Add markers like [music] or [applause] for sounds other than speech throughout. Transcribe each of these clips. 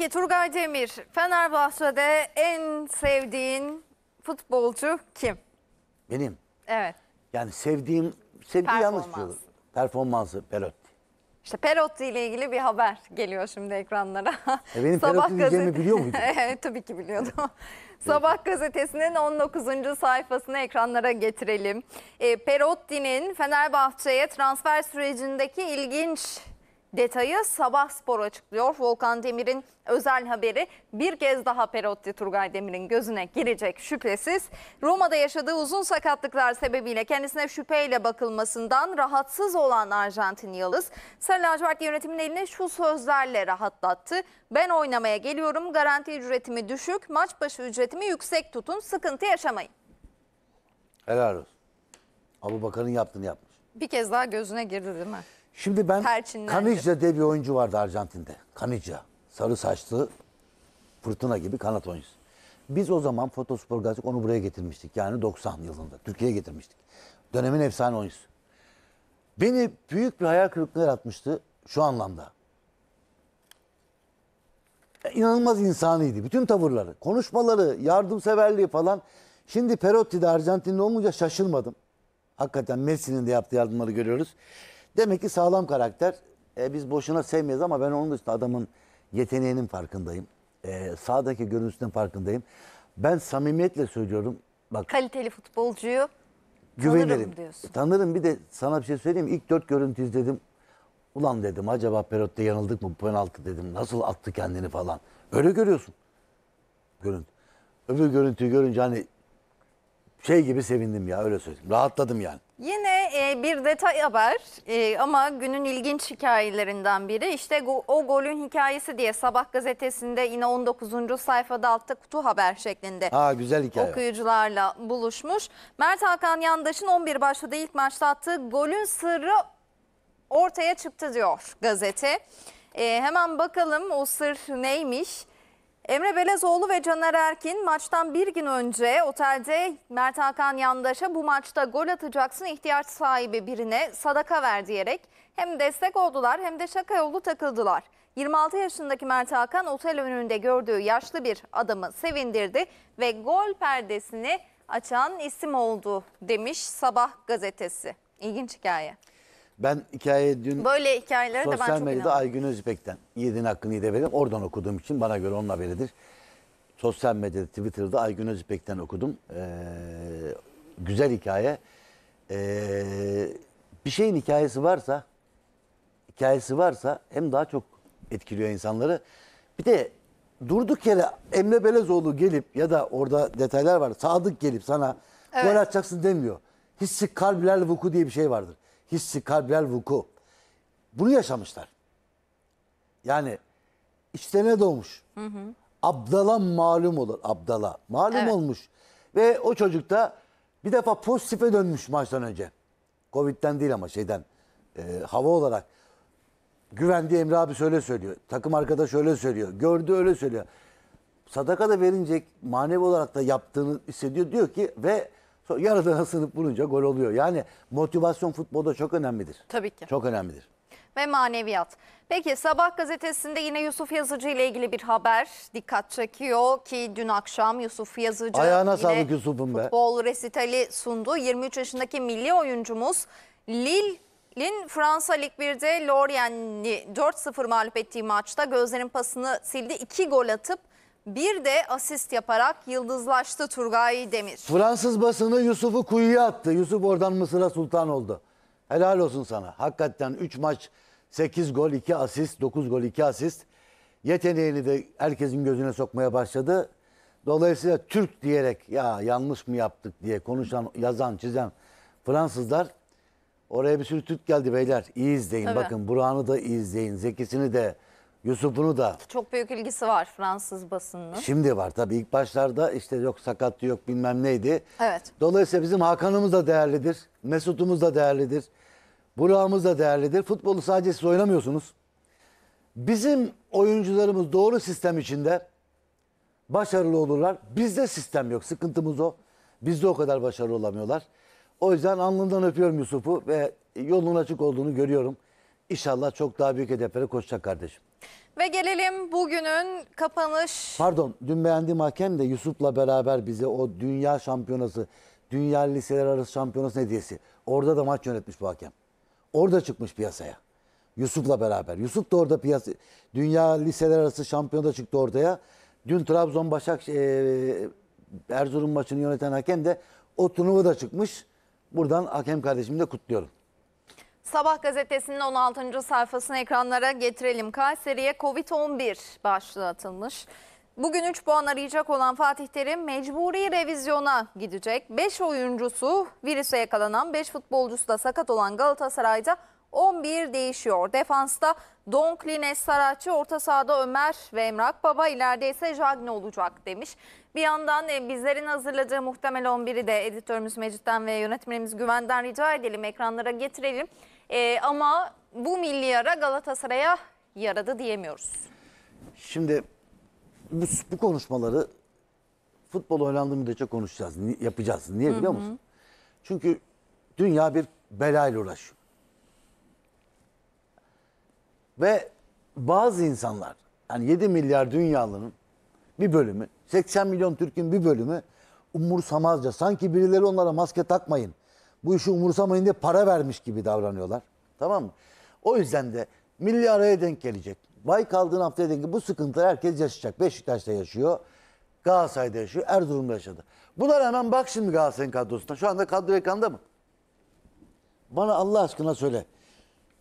Peki Turgay Demir, Fenerbahçe'de en sevdiğin futbolcu kim? Benim. Evet. Yani sevdiğim, sevdiği yanlış şey Performans. Performansı Perotti. İşte Perotti ile ilgili bir haber geliyor şimdi ekranlara. E benim Perotti diyeceğimi biliyor muydun? [laughs] evet tabii ki biliyordum. Sabah gazetesinin 19. sayfasını ekranlara getirelim. E, Perotti'nin Fenerbahçe'ye transfer sürecindeki ilginç Detayı Sabah Spor açıklıyor. Volkan Demir'in özel haberi bir kez daha Perotti Turgay Demir'in gözüne girecek şüphesiz. Roma'da yaşadığı uzun sakatlıklar sebebiyle kendisine şüpheyle bakılmasından rahatsız olan Arjantin Yıldız, Sarı Lacivert yönetimin şu sözlerle rahatlattı. Ben oynamaya geliyorum, garanti ücretimi düşük, maç başı ücretimi yüksek tutun, sıkıntı yaşamayın. Helal olsun. Abu Bakan'ın yaptığını yapmış. Bir kez daha gözüne girdi değil mi? Şimdi ben Terçinlendi. Canicia diye bir oyuncu vardı Arjantin'de. Canicia. Sarı saçlı fırtına gibi kanat oyuncusu. Biz o zaman Fotospor gazetesi onu buraya getirmiştik. Yani 90 yılında Türkiye'ye getirmiştik. Dönemin efsane oyuncusu. Beni büyük bir hayal kırıklığı yaratmıştı şu anlamda. E, inanılmaz insaniydi. Bütün tavırları, konuşmaları, yardımseverliği falan. Şimdi Perotti'de Arjantinli olunca şaşırmadım. Hakikaten Messi'nin de yaptığı yardımları görüyoruz. Demek ki sağlam karakter. E, biz boşuna sevmeyiz ama ben onun dışında adamın yeteneğinin farkındayım. E, sağdaki görüntüsünün farkındayım. Ben samimiyetle söylüyorum. Bak Kaliteli futbolcuyu güvenirim. tanırım diyorsun. Tanırım bir de sana bir şey söyleyeyim. İlk dört görüntü izledim. Ulan dedim acaba Perot'ta yanıldık mı bu penaltı dedim. Nasıl attı kendini falan. Öyle görüyorsun. Görüntü. Öbür görüntüyü görünce hani şey gibi sevindim ya öyle söyleyeyim. Rahatladım yani. Yine e, bir detay haber e, ama günün ilginç hikayelerinden biri. İşte go- o golün hikayesi diye Sabah gazetesinde yine 19. sayfada altta kutu haber şeklinde Ha güzel hikaye. okuyucularla buluşmuş. Mert Hakan Yandaş'ın 11 başladığı ilk maçta attığı golün sırrı ortaya çıktı diyor gazete. E, hemen bakalım o sır neymiş? Emre Belezoğlu ve Caner Erkin maçtan bir gün önce otelde Mert Hakan Yandaş'a bu maçta gol atacaksın ihtiyaç sahibi birine sadaka ver diyerek hem destek oldular hem de şaka yolu takıldılar. 26 yaşındaki Mert Hakan otel önünde gördüğü yaşlı bir adamı sevindirdi ve gol perdesini açan isim oldu demiş Sabah gazetesi. İlginç hikaye. Ben hikaye dün Böyle hikayeleri de ben sosyal medyada Aygün Özbek'ten Yiğit'in hakkını iyi verim. Oradan okuduğum için bana göre onun haberidir. Sosyal medyada Twitter'da Aygün Özbek'ten okudum. Ee, güzel hikaye. Ee, bir şeyin hikayesi varsa hikayesi varsa hem daha çok etkiliyor insanları. Bir de durduk yere Emre Belezoğlu gelip ya da orada detaylar var. Sadık gelip sana Evet. gol atacaksın demiyor. Hissi kalbilerle vuku diye bir şey vardır hissi kalbel vuku. Bunu yaşamışlar. Yani içlerine doğmuş. Hı hı. Abdala malum olur. Abdala. Malum evet. olmuş. Ve o çocuk da bir defa pozitife dönmüş maçtan önce. Covid'den değil ama şeyden. E, hava olarak. Güvendi Emre abi şöyle söylüyor. Takım arkadaşı öyle söylüyor. Gördü öyle söylüyor. Sadaka da verince manevi olarak da yaptığını hissediyor. Diyor ki ve Yaradana sınıf bulunca gol oluyor. Yani motivasyon futbolda çok önemlidir. Tabii ki. Çok önemlidir. Ve maneviyat. Peki Sabah gazetesinde yine Yusuf Yazıcı ile ilgili bir haber dikkat çekiyor ki dün akşam Yusuf Yazıcı Ayağına yine sağlık Yusuf'um be. futbol resitali sundu. 23 yaşındaki milli oyuncumuz Lille Lin Fransa Lig 1'de Lorient'i 4-0 mağlup ettiği maçta gözlerin pasını sildi. 2 gol atıp bir de asist yaparak yıldızlaştı Turgay Demir. Fransız basını Yusuf'u kuyuya attı. Yusuf oradan Mısır'a sultan oldu. Helal olsun sana. Hakikaten 3 maç 8 gol 2 asist 9 gol 2 asist. Yeteneğini de herkesin gözüne sokmaya başladı. Dolayısıyla Türk diyerek ya yanlış mı yaptık diye konuşan, yazan, çizen Fransızlar oraya bir sürü Türk geldi beyler. İyi izleyin Tabii. bakın Burak'ını da iyi izleyin, Zeki'sini de Yusuf'unu da. Çok büyük ilgisi var Fransız basınının. Şimdi var tabii ilk başlarda işte yok sakattı yok bilmem neydi. Evet. Dolayısıyla bizim Hakan'ımız da değerlidir. Mesut'umuz da değerlidir. Burak'ımız da değerlidir. Futbolu sadece siz oynamıyorsunuz. Bizim oyuncularımız doğru sistem içinde başarılı olurlar. Bizde sistem yok. Sıkıntımız o. Bizde o kadar başarılı olamıyorlar. O yüzden alnından öpüyorum Yusuf'u ve yolun açık olduğunu görüyorum. İnşallah çok daha büyük hedeflere koşacak kardeşim. Ve gelelim bugünün kapanış. Pardon dün beğendiğim hakem de Yusuf'la beraber bize o dünya şampiyonası, dünya liseler arası şampiyonası hediyesi. Orada da maç yönetmiş bu hakem. Orada çıkmış piyasaya. Yusuf'la beraber. Yusuf da orada piyasa, dünya liseler arası şampiyonada çıktı ortaya. Dün Trabzon Başak e, Erzurum maçını yöneten hakem de o turnuva da çıkmış. Buradan hakem kardeşimi de kutluyorum. Sabah gazetesinin 16. sayfasını ekranlara getirelim. Kayseri'ye Covid-11 başlığı atılmış. Bugün 3 puan arayacak olan Fatih Terim mecburi revizyona gidecek. 5 oyuncusu virüse yakalanan, 5 futbolcusu da sakat olan Galatasaray'da 11 değişiyor. Defansta Donklines Saratçı, orta sahada Ömer ve Emrah Baba, ileride ise Jagne olacak demiş. Bir yandan e, bizlerin hazırladığı muhtemel 11'i de editörümüz Mecit'ten ve yönetmenimiz Güven'den rica edelim, ekranlara getirelim. E, ama bu milli ara Galatasaray'a yaradı diyemiyoruz. Şimdi bu, bu konuşmaları futbol oynandığı müddetçe konuşacağız, yapacağız. Niye biliyor musun? Çünkü dünya bir belayla uğraşıyor. Ve bazı insanlar, yani 7 milyar dünyanın bir bölümü, 80 milyon Türk'ün bir bölümü umursamazca sanki birileri onlara maske takmayın bu işi umursamayın diye para vermiş gibi davranıyorlar. Tamam mı? O yüzden de milli araya denk gelecek. Bay kaldığın haftaya denk bu sıkıntılar herkes yaşayacak. Beşiktaş'ta yaşıyor. Galatasaray'da yaşıyor. Erzurum'da yaşadı. Buna rağmen bak şimdi Galatasaray'ın kadrosuna. Şu anda kadro ekranda mı? Bana Allah aşkına söyle.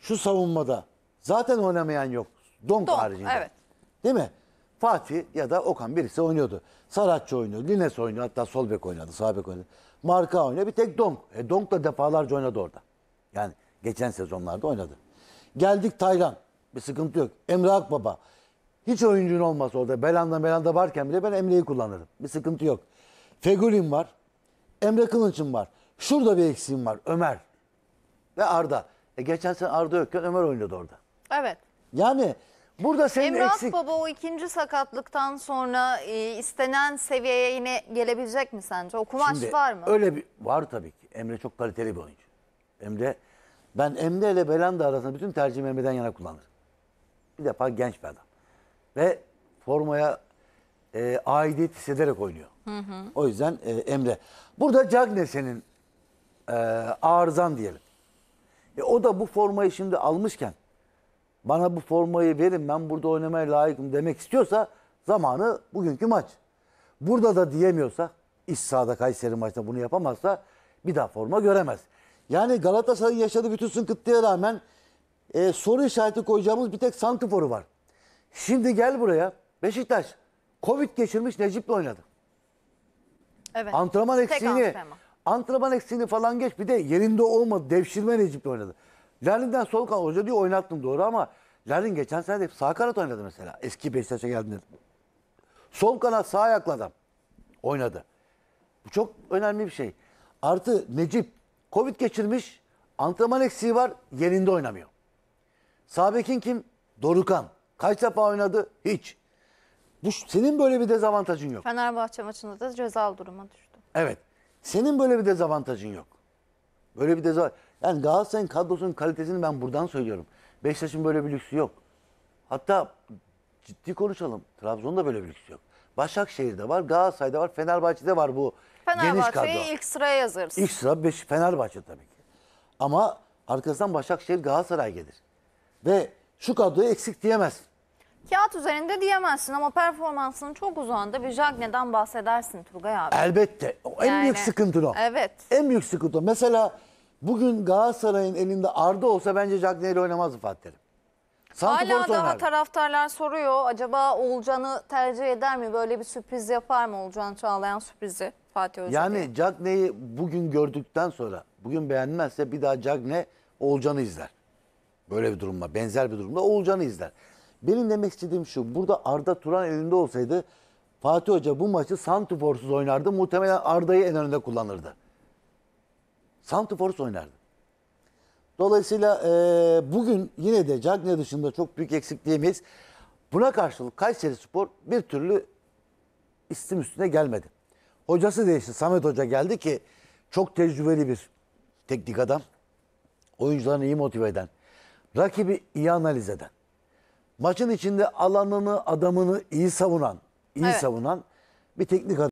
Şu savunmada zaten oynamayan yok. Donk, Donk haricinde. Evet. Değil mi? Fatih ya da Okan birisi oynuyordu. Saratçı oynuyor, Lines oynuyor, hatta sol oynadı, sağ oynadı. Marka oynuyor, bir tek Donk. E, Donk da defalarca oynadı orada. Yani geçen sezonlarda oynadı. Geldik Taylan. Bir sıkıntı yok. Emre Akbaba. Hiç oyuncun olmaz orada Belanda Belanda varken bile ben Emre'yi kullanırım. Bir sıkıntı yok. Fegulim var. Emre Kılınç'ım var. Şurada bir eksiğim var. Ömer. Ve Arda. E geçen sene Arda yokken Ömer oynuyordu orada. Evet. Yani Burada senin Emrah eksik... Baba o ikinci sakatlıktan sonra e, istenen seviyeye yine gelebilecek mi sence? O kumaş Şimdi, var mı? Öyle bir var tabii ki. Emre çok kaliteli bir oyuncu. Emre ben Emre ile Belanda arasında bütün tercihimi Emre'den yana kullanırım. Bir defa genç bir adam. Ve formaya e, aidiyet hissederek oynuyor. Hı hı. O yüzden e, Emre. Burada Cagne senin e, arızan diyelim. E, o da bu formayı şimdi almışken bana bu formayı verin ben burada oynamaya layıkım demek istiyorsa zamanı bugünkü maç. Burada da diyemiyorsa iç sahada Kayseri maçta bunu yapamazsa bir daha forma göremez. Yani Galatasaray'ın yaşadığı bütün sıkıntıya rağmen e, soru işareti koyacağımız bir tek santiforu var. Şimdi gel buraya Beşiktaş Covid geçirmiş Necip'le oynadı. Evet. Antrenman eksiğini antrenman. antrenman eksiğini falan geç bir de yerinde olmadı devşirme Necip'le oynadı. Lerinden sol kanat hoca diyor oynattım doğru ama lerin geçen sene de sağ kanat oynadı mesela. Eski Beşiktaş'a geldiğinde. Sol kanat sağ ayaklı adam oynadı. Bu çok önemli bir şey. Artı Necip Covid geçirmiş. Antrenman eksiği var. Yerinde oynamıyor. Sabek'in kim? Dorukan. Kaç defa oynadı? Hiç. Bu, senin böyle bir dezavantajın yok. Fenerbahçe maçında da cezalı duruma düştü. Evet. Senin böyle bir dezavantajın yok. Böyle bir dezavantaj. Yani Galatasaray'ın kadrosunun kalitesini ben buradan söylüyorum. Beşiktaş'ın böyle bir lüksü yok. Hatta ciddi konuşalım. Trabzon'da böyle bir lüksü yok. Başakşehir'de var, Galatasaray'da var, Fenerbahçe'de var bu geniş kadro. Fenerbahçe'yi ilk sıraya yazarız. İlk sıra beş, Fenerbahçe tabii ki. Ama arkasından Başakşehir, Galatasaray gelir. Ve şu kadroyu eksik diyemezsin. Kağıt üzerinde diyemezsin ama performansının çok uzağında bir Jagne'den bahsedersin Turgay abi. Elbette. O en Yani, büyük sıkıntı o. Evet. En büyük sıkıntı o. Mesela Bugün Galatasaray'ın elinde Arda olsa bence Cagney ile oynamazdı Fatih Terim. Hala daha taraftarlar soruyor. Acaba Olcan'ı tercih eder mi? Böyle bir sürpriz yapar mı Olcan Çağlayan sürprizi Fatih Özcan? Yani Cagney'i bugün gördükten sonra, bugün beğenmezse bir daha Cagney Olcan'ı izler. Böyle bir durumda, benzer bir durumda Olcan'ı izler. Benim demek istediğim şu, burada Arda Turan elinde olsaydı Fatih Hoca bu maçı Santiforsuz oynardı. Muhtemelen Arda'yı en önünde kullanırdı. Santiforus oynardı. Dolayısıyla e, bugün yine de Cagne dışında çok büyük eksikliğimiz. Buna karşılık Kayseri Spor bir türlü istim üstüne gelmedi. Hocası değişti. Samet Hoca geldi ki çok tecrübeli bir teknik adam. Oyuncularını iyi motive eden. Rakibi iyi analiz eden. Maçın içinde alanını, adamını iyi savunan, iyi evet. savunan bir teknik adam.